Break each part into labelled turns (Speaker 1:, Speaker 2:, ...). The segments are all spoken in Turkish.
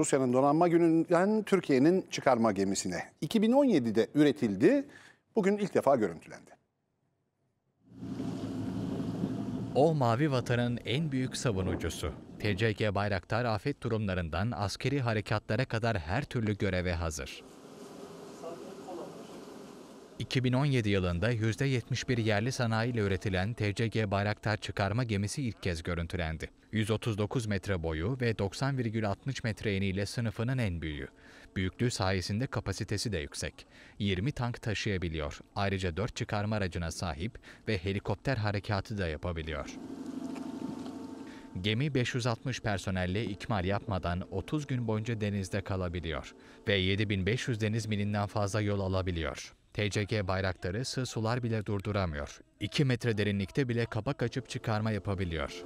Speaker 1: Rusya'nın donanma gününden Türkiye'nin çıkarma gemisine. 2017'de üretildi, bugün ilk defa görüntülendi.
Speaker 2: O mavi vatanın en büyük savunucusu. PCK Bayraktar afet durumlarından askeri harekatlara kadar her türlü göreve hazır. 2017 yılında %71 yerli sanayiyle üretilen TCG Bayraktar çıkarma gemisi ilk kez görüntülendi. 139 metre boyu ve 90,60 metre eniyle sınıfının en büyüğü. Büyüklüğü sayesinde kapasitesi de yüksek. 20 tank taşıyabiliyor. Ayrıca 4 çıkarma aracına sahip ve helikopter harekatı da yapabiliyor. Gemi 560 personelle ikmal yapmadan 30 gün boyunca denizde kalabiliyor ve 7500 deniz milinden fazla yol alabiliyor. TCG bayrakları sığ sular bile durduramıyor. 2 metre derinlikte bile kabak açıp çıkarma yapabiliyor.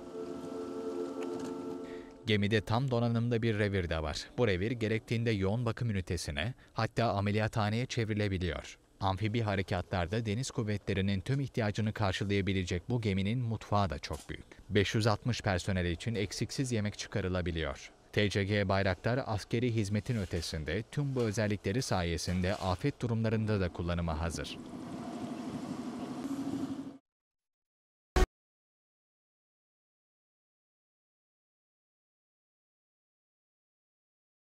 Speaker 2: Gemide tam donanımda bir revir de var. Bu revir gerektiğinde yoğun bakım ünitesine, hatta ameliyathaneye çevrilebiliyor. Amfibi harekatlarda deniz kuvvetlerinin tüm ihtiyacını karşılayabilecek bu geminin mutfağı da çok büyük. 560 personel için eksiksiz yemek çıkarılabiliyor. TCG Bayraktar askeri hizmetin ötesinde tüm bu özellikleri sayesinde afet durumlarında da kullanıma hazır.